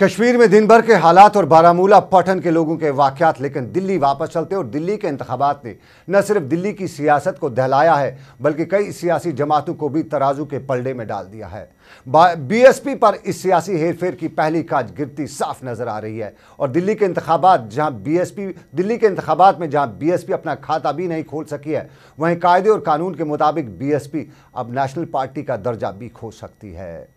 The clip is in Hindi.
कश्मीर में दिन भर के हालात और बारामूला पठन के लोगों के वाकयात लेकिन दिल्ली वापस चलते और दिल्ली के इंतबात ने न सिर्फ दिल्ली की सियासत को दहलाया है बल्कि कई सियासी जमातों को भी तराजू के पलड़े में डाल दिया है बीएसपी पर इस सियासी हेरफेर की पहली काज गिरती साफ नजर आ रही है और दिल्ली के इंतबात एस पी दिल्ली के इंतबात में एस पी अपना खाता भी नहीं खोल सकी है वहीं कायदे और कानून के मुताबिक पी अब नेशनल पार्टी का दर्जा भी खो सकती है